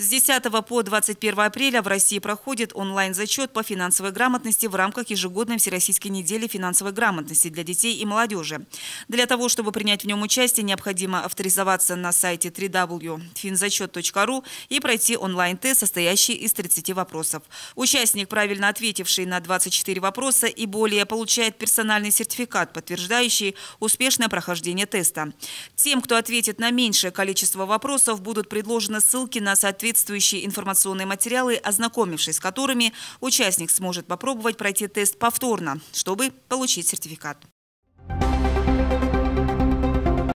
С 10 по 21 апреля в России проходит онлайн-зачет по финансовой грамотности в рамках ежегодной Всероссийской недели финансовой грамотности для детей и молодежи. Для того, чтобы принять в нем участие, необходимо авторизоваться на сайте www.finzачет.ру и пройти онлайн-тест, состоящий из 30 вопросов. Участник, правильно ответивший на 24 вопроса и более, получает персональный сертификат, подтверждающий успешное прохождение теста. Тем, кто ответит на меньшее количество вопросов, будут предложены ссылки на соответствующие соответствующие информационные материалы, ознакомившись с которыми, участник сможет попробовать пройти тест повторно, чтобы получить сертификат.